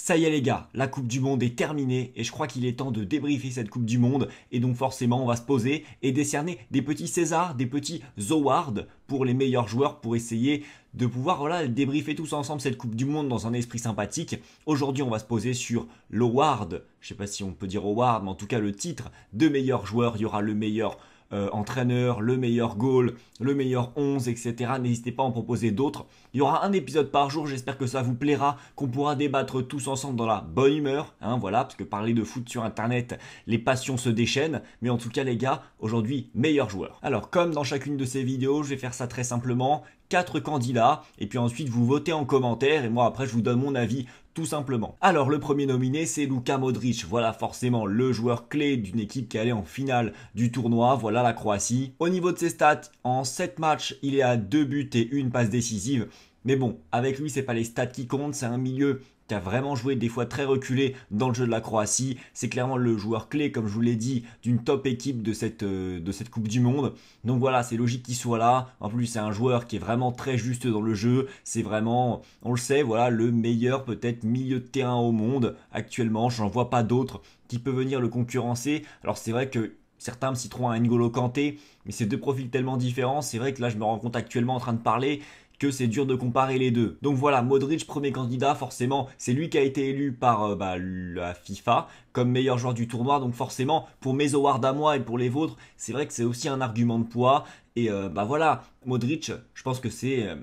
Ça y est les gars, la Coupe du Monde est terminée et je crois qu'il est temps de débriefer cette Coupe du Monde et donc forcément on va se poser et décerner des petits Césars, des petits Awards pour les meilleurs joueurs pour essayer de pouvoir voilà, débriefer tous ensemble cette Coupe du Monde dans un esprit sympathique. Aujourd'hui on va se poser sur l'Award, je sais pas si on peut dire Award mais en tout cas le titre de meilleur joueur, il y aura le meilleur euh, entraîneur, le meilleur goal, le meilleur 11, etc. N'hésitez pas à en proposer d'autres. Il y aura un épisode par jour, j'espère que ça vous plaira, qu'on pourra débattre tous ensemble dans la bonne humeur. Hein, voilà, parce que parler de foot sur Internet, les passions se déchaînent. Mais en tout cas, les gars, aujourd'hui, meilleur joueur. Alors, comme dans chacune de ces vidéos, je vais faire ça très simplement. Quatre candidats, et puis ensuite vous votez en commentaire, et moi après je vous donne mon avis tout simplement. Alors le premier nominé c'est Luka Modric, voilà forcément le joueur clé d'une équipe qui allait en finale du tournoi, voilà la Croatie. Au niveau de ses stats, en 7 matchs il est à 2 buts et une passe décisive, mais bon, avec lui, c'est pas les stats qui comptent, c'est un milieu qui a vraiment joué des fois très reculé dans le jeu de la Croatie. C'est clairement le joueur clé, comme je vous l'ai dit, d'une top équipe de cette, euh, de cette Coupe du Monde. Donc voilà, c'est logique qu'il soit là. En plus, c'est un joueur qui est vraiment très juste dans le jeu. C'est vraiment, on le sait, voilà, le meilleur peut-être milieu de terrain au monde actuellement. Je n'en vois pas d'autres qui peut venir le concurrencer. Alors c'est vrai que certains me citeront un N'Golo Kanté, mais c'est deux profils tellement différents. C'est vrai que là, je me rends compte actuellement en train de parler, que c'est dur de comparer les deux. Donc voilà, Modric, premier candidat, forcément, c'est lui qui a été élu par euh, bah, la FIFA comme meilleur joueur du tournoi. Donc forcément, pour mes awards à moi et pour les vôtres, c'est vrai que c'est aussi un argument de poids. Et euh, bah voilà, Modric, je pense que c'est... Euh,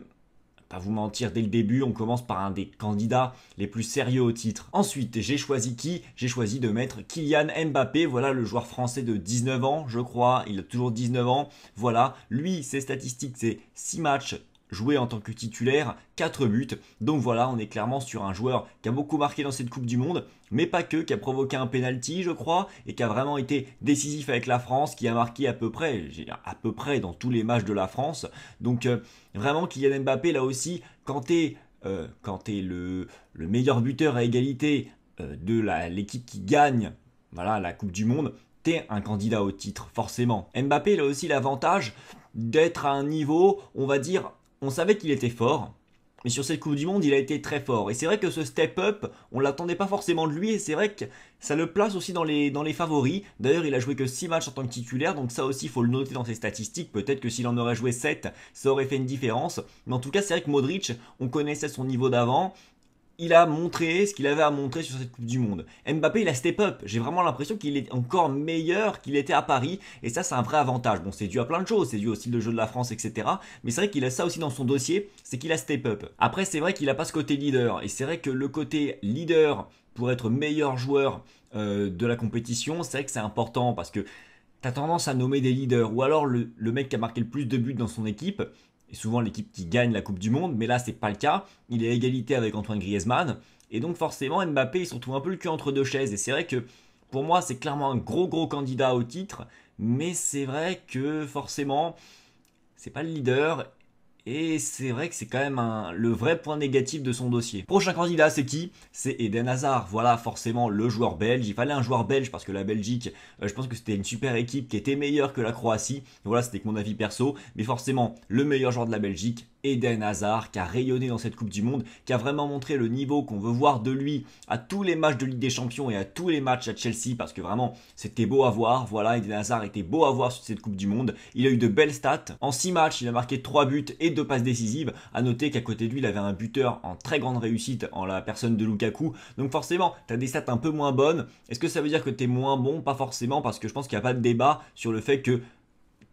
pas vous mentir, dès le début, on commence par un des candidats les plus sérieux au titre. Ensuite, j'ai choisi qui J'ai choisi de mettre Kylian Mbappé, voilà le joueur français de 19 ans, je crois, il a toujours 19 ans. Voilà, lui, ses statistiques, c'est 6 matchs, joué en tant que titulaire, 4 buts. Donc voilà, on est clairement sur un joueur qui a beaucoup marqué dans cette Coupe du Monde, mais pas que, qui a provoqué un penalty, je crois, et qui a vraiment été décisif avec la France, qui a marqué à peu près, à peu près dans tous les matchs de la France. Donc euh, vraiment, Kylian Mbappé, là aussi, quand tu euh, es le, le, meilleur buteur à égalité euh, de l'équipe qui gagne voilà, la Coupe du Monde, tu es un candidat au titre, forcément. Mbappé, il a aussi l'avantage d'être à un niveau, on va dire, on savait qu'il était fort. Mais sur cette Coupe du Monde, il a été très fort. Et c'est vrai que ce step-up, on l'attendait pas forcément de lui. Et c'est vrai que ça le place aussi dans les, favoris. D'ailleurs, il a joué que 6 matchs en tant que titulaire. Donc ça aussi, il faut le noter dans ses statistiques. Peut-être que s'il en aurait joué 7, ça aurait fait une différence. Mais en tout cas, c'est vrai que Modric, on connaissait son niveau d'avant il a montré ce qu'il avait à montrer sur cette Coupe du Monde. Mbappé, il a step up. J'ai vraiment l'impression qu'il est encore meilleur qu'il était à Paris. Et ça, c'est un vrai avantage. Bon, c'est dû à plein de choses. C'est dû au style de jeu de la France, etc. Mais c'est vrai qu'il a ça aussi dans son dossier. C'est qu'il a step up. Après, c'est vrai qu'il n'a pas ce côté leader. Et c'est vrai que le côté leader pour être meilleur joueur euh, de la compétition, c'est vrai que c'est important parce que as tendance à nommer des leaders ou alors le, le, mec qui a marqué le plus de buts dans son équipe, et souvent l'équipe qui gagne la Coupe du Monde, mais là c'est pas le cas. Il est à égalité avec Antoine Griezmann, et donc forcément Mbappé il se retrouve un peu le cul entre deux chaises, et c'est vrai que pour moi c'est clairement un gros gros candidat au titre, mais c'est vrai que forcément c'est pas le leader, et c'est vrai que c'est quand même le vrai point négatif de son dossier. Prochain candidat, c'est qui C'est Eden Hazard. Voilà, forcément, le joueur belge. Il fallait un joueur belge parce que la Belgique, euh, je pense que c'était une super équipe qui était meilleure que la Croatie. Voilà, c'était que mon avis perso. Mais forcément, le meilleur joueur de la Belgique, Eden Hazard qui a rayonné dans cette Coupe du Monde, qui a vraiment montré le niveau qu'on veut voir de lui à tous les matchs de Ligue des Champions et à tous les matchs à Chelsea parce que vraiment c'était beau à voir. Voilà, Eden Hazard était beau à voir sur cette Coupe du Monde. Il a eu de belles stats. En 6 matchs, il a marqué 3 buts et 2 passes décisives. À noter qu'à côté de lui, il avait un buteur en très grande réussite en la personne de Lukaku. Donc forcément, tu as des stats un peu moins bonnes. Est-ce que ça veut dire que tu es moins bon Pas forcément parce que je pense qu'il n'y a pas de débat sur le fait que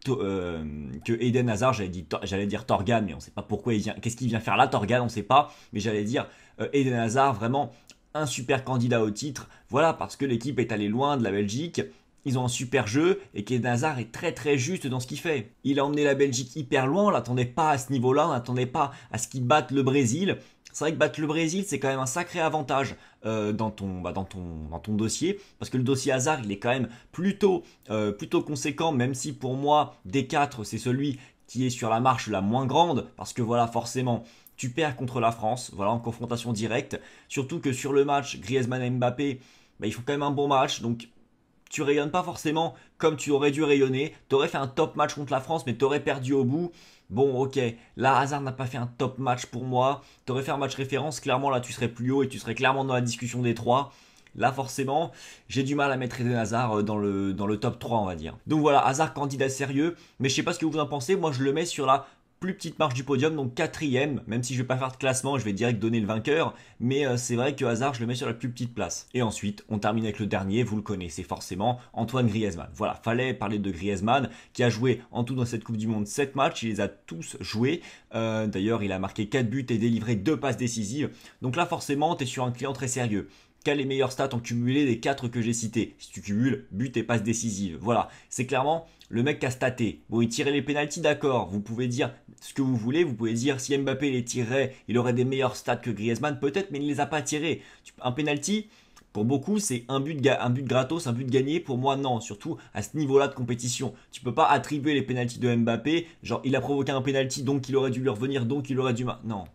euh, que Eden Hazard, j'allais dire, j'allais Torgan, mais on ne sait pas pourquoi il vient. Qu'est-ce qu'il vient faire là, Torgan On ne sait pas. Mais j'allais dire Eden euh, Hazard, vraiment un super candidat au titre. Voilà, parce que l'équipe est allée loin de la Belgique. Ils ont un super jeu et Eden Hazard est très très juste dans ce qu'il fait. Il a emmené la Belgique hyper loin, on l'attendait pas à ce niveau-là, on n'attendait pas à ce qu'il batte le Brésil c'est vrai que battre le Brésil, c'est quand même un sacré avantage euh, dans, ton, bah, dans, ton, dans ton dossier, parce que le dossier hasard, il est quand même plutôt, euh, plutôt conséquent, même si pour moi, des 4, c'est celui qui est sur la marche la moins grande, parce que voilà, forcément, tu perds contre la France, voilà, en confrontation directe, surtout que sur le match, Griezmann et Mbappé, bah, ils font quand même un bon match, donc tu rayonnes pas forcément comme tu aurais dû rayonner. Tu aurais fait un top match contre la France, mais tu aurais perdu au bout. Bon, ok, là Hazard n'a pas fait un top match pour moi. T'aurais fait un match référence, clairement là tu serais plus haut et tu serais clairement dans la discussion des trois. Là forcément, j'ai du mal à mettre Eden Hazard euh, dans le, dans le top 3 on va dire. Donc voilà, Hazard candidat sérieux, mais je sais pas ce que vous en pensez, moi je le mets sur la plus petite marche du podium, donc quatrième. Même si je vais pas faire de classement, je vais direct donner le vainqueur. Mais euh, c'est vrai que hasard, je le mets sur la plus petite place. Et ensuite, on termine avec le dernier, vous le connaissez forcément, Antoine Griezmann. Voilà, fallait parler de Griezmann, qui a joué en tout dans cette Coupe du Monde 7 matchs, il les a tous joués. Euh, d'ailleurs, il a marqué 4 buts et délivré 2 passes décisives. Donc là, forcément, tu es sur un client très sérieux. Qu'a les meilleurs stats en cumulé des quatre que j'ai cités Si tu cumules, but et passe décisive. Voilà, c'est clairement le mec qui a staté. Bon, il tirait les pénalties, d'accord. Vous pouvez dire ce que vous voulez. Vous pouvez dire si Mbappé les tirait, il aurait des meilleurs stats que Griezmann, peut-être, mais il ne les a pas tirés. Un pénalty, pour beaucoup, c'est un but, un but gratos, un but gagné. Pour moi, non. Surtout à ce niveau-là de compétition. Tu peux pas attribuer les pénalties de Mbappé. Genre, il a provoqué un pénalty, donc il aurait dû lui revenir, donc il aurait dû. Non,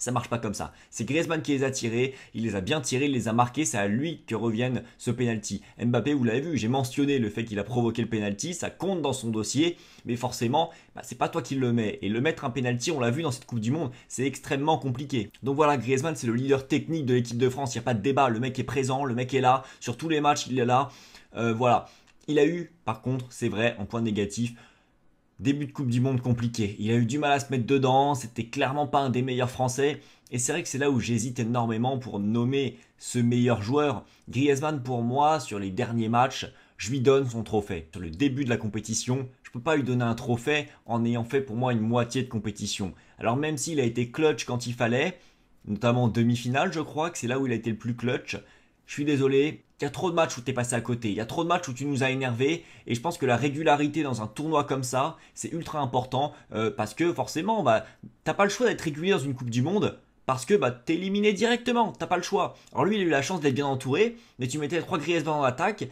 ça marche pas comme ça. C'est Griezmann qui les a tirés, il les a bien tirés, il les a marqués, c'est à lui que revienne ce penalty. Mbappé, vous l'avez vu, j'ai mentionné le fait qu'il a provoqué le penalty, ça compte dans son dossier, mais forcément, bah, c'est pas toi qui le mets. Et le mettre un penalty, on l'a vu dans cette Coupe du Monde, c'est extrêmement compliqué. Donc voilà, Griezmann, c'est le leader technique de l'équipe de France, il n'y a pas de débat, le mec est présent, le mec est là, sur tous les matchs, il est là. Euh, voilà. Il a eu, par contre, c'est vrai, un point négatif, début de Coupe du Monde compliqué. Il a eu du mal à se mettre dedans, c'était clairement pas un des meilleurs Français. Et c'est vrai que c'est là où j'hésite énormément pour nommer ce meilleur joueur. Griezmann, pour moi, sur les derniers matchs, je lui donne son trophée. Sur le début de la compétition, je ne peux pas lui donner un trophée en ayant fait pour moi une moitié de compétition. Alors même s'il a été clutch quand il fallait, notamment en demi-finale, je crois que c'est là où il a été le plus clutch, je suis désolé, il y a trop de matchs où es passé à côté, il y a trop de matchs où tu nous as énervés. et je pense que la régularité dans un tournoi comme ça, c'est ultra important, euh, parce que forcément, bah, t'as pas le choix d'être régulier dans une Coupe du Monde, parce que bah, es éliminé directement, Tu t'as pas le choix. Alors lui, il a eu la chance d'être bien entouré, mais tu mettais trois S20 en l'attaque,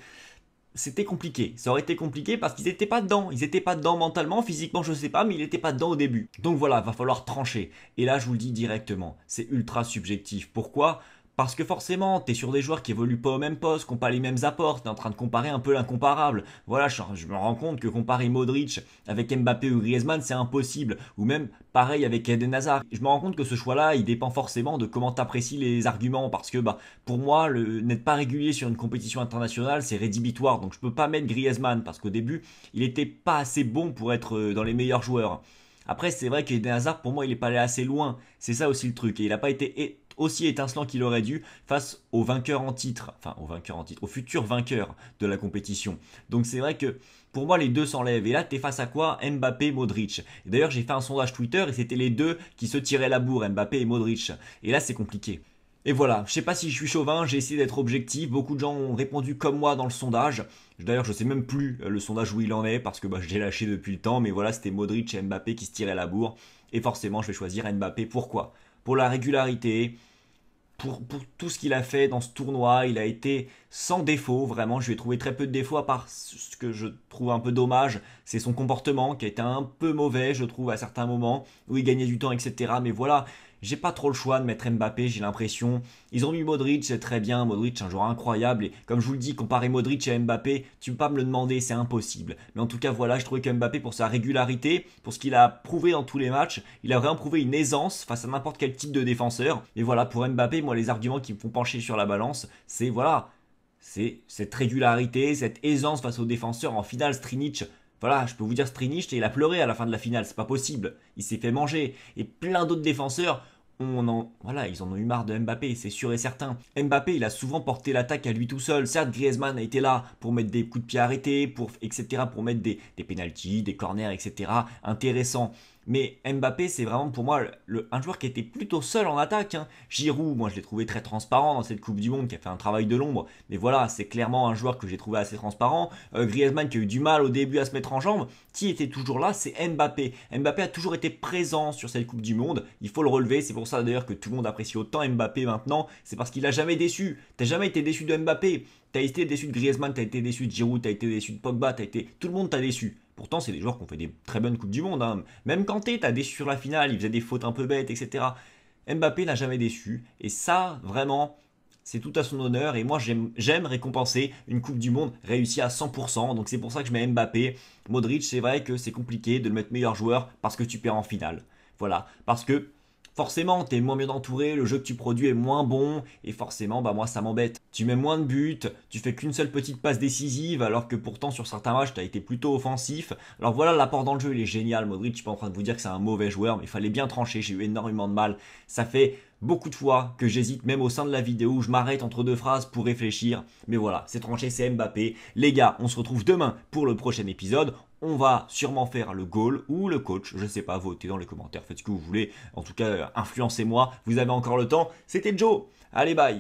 c'était compliqué. Ça aurait été compliqué parce qu'ils n'étaient pas dedans. Ils n'étaient pas dedans mentalement, physiquement, je ne sais pas, mais ils n'étaient pas dedans au début. Donc voilà, va falloir trancher. Et là, je vous le dis directement, c'est ultra subjectif. Pourquoi parce que forcément, es sur des joueurs qui évoluent pas au même poste, qui n'ont pas les mêmes apports, t'es en train de comparer un peu l'incomparable. Voilà, je, me rends compte que comparer Modric avec Mbappé ou Griezmann, c'est impossible. Ou même pareil avec Eden Hazard. Je me rends compte que ce choix-là, il dépend forcément de comment apprécies les arguments, parce que bah, pour moi, n'être pas régulier sur une compétition internationale, c'est rédhibitoire. Donc je peux pas mettre Griezmann, parce qu'au début, il était pas assez bon pour être euh, dans les meilleurs joueurs. Après, c'est vrai qu'Eden Hazard, pour moi, il est pas allé assez loin. C'est ça aussi le truc. Et il n'a pas été aussi étincelant qu'il aurait dû face au vainqueur en titre, enfin au vainqueur en titre, au futur vainqueur de la compétition. Donc c'est vrai que pour moi, les deux s'enlèvent. Et là, t'es face à quoi Mbappé, Modric. D'ailleurs, j'ai fait un sondage Twitter et c'était les deux qui se tiraient la bourre, Mbappé et Modric. Et là, c'est compliqué. Et voilà, je sais pas si je suis chauvin, j'ai essayé d'être objectif, beaucoup de gens ont répondu comme moi dans le sondage. D'ailleurs, je sais même plus euh, le sondage où il en est parce que bah, je j'ai lâché depuis le temps, mais voilà, c'était Modric et Mbappé qui se tiraient la bourre. Et forcément, je vais choisir Mbappé. Pourquoi Pour la régularité, pour, tout ce qu'il a fait dans ce tournoi. Il a été sans défaut, vraiment. Je lui ai trouvé très peu de défauts, à part ce que je trouve un peu dommage. C'est son comportement qui a été un peu mauvais, je trouve, à certains moments, où il gagnait du temps, etc. Mais voilà, j'ai pas trop le choix de mettre Mbappé, j'ai l'impression. Ils ont mis Modric, c'est très bien, Modric, un joueur incroyable. Et comme je vous le dis, comparer Modric à Mbappé, tu peux pas me le demander, c'est impossible. Mais en tout cas, voilà, je trouvais que Mbappé, pour sa régularité, pour ce qu'il a prouvé dans tous les matchs, il a vraiment prouvé une aisance face à n'importe quel type de défenseur. Et voilà, pour Mbappé, moi, les arguments qui me font pencher sur la balance, c'est voilà, c'est cette régularité, cette aisance face aux défenseurs. En finale, Strinic, voilà, je peux vous dire Strinich, il a pleuré à la fin de la finale, c'est pas possible. Il s'est fait manger. Et plein d'autres défenseurs, on en, voilà, ils en ont eu marre de Mbappé, c'est sûr et certain. Mbappé, il a souvent porté l'attaque à lui tout seul. Certes, Griezmann a été là pour mettre des coups de pied arrêtés, pour, etc., pour mettre des, des des corners, etc. Intéressant. Mais Mbappé, c'est vraiment pour moi un joueur qui était plutôt seul en attaque. Hein. Giroud, moi je l'ai trouvé très transparent dans cette Coupe du Monde, qui a fait un travail de l'ombre. Mais voilà, c'est clairement un joueur que j'ai trouvé assez transparent. Euh, Griezmann qui a eu du mal au début à se mettre en jambes, qui était toujours là, c'est Mbappé. Mbappé a toujours été présent sur cette Coupe du Monde. Il faut le relever. C'est pour ça d'ailleurs que tout le monde apprécie autant Mbappé maintenant. C'est parce qu'il a jamais déçu. T'as jamais été déçu de Mbappé. T'as été déçu de Griezmann, t'as été déçu de Giroud, t'as été déçu de Pogba, t'as été. Tout le monde t'a déçu. Pourtant, c'est des joueurs qui ont fait des très bonnes Coupes du Monde. Hein. Même Kanté t'as déçu sur la finale, il faisait des fautes un peu bêtes, etc. Mbappé n'a jamais déçu. Et ça, vraiment, c'est tout à son honneur. Et moi, j'aime récompenser une Coupe du Monde réussie à 100%. Donc c'est pour ça que je mets Mbappé. Modric, c'est vrai que c'est compliqué de le mettre meilleur joueur parce que tu perds en finale. Voilà. Parce que forcément, t'es moins bien entouré, le jeu que tu produis est moins bon, et forcément, bah moi, ça m'embête. Tu mets moins de buts, tu fais qu'une seule petite passe décisive, alors que pourtant, sur certains matchs, t'as été plutôt offensif. Alors voilà, l'apport dans le jeu, il est génial. Modric, je suis pas en train de vous dire que c'est un mauvais joueur, mais il fallait bien trancher, j'ai eu énormément de mal. Ça fait beaucoup de fois que j'hésite même au sein de la vidéo où je m'arrête entre deux phrases pour réfléchir. Mais voilà, c'est tranché, c'est Mbappé. Les gars, on se retrouve demain pour le prochain épisode on va sûrement faire le goal ou le coach, je sais pas, votez dans les commentaires, faites ce que vous voulez, en tout cas euh, influencez-moi, vous avez encore le temps, c'était Joe, allez bye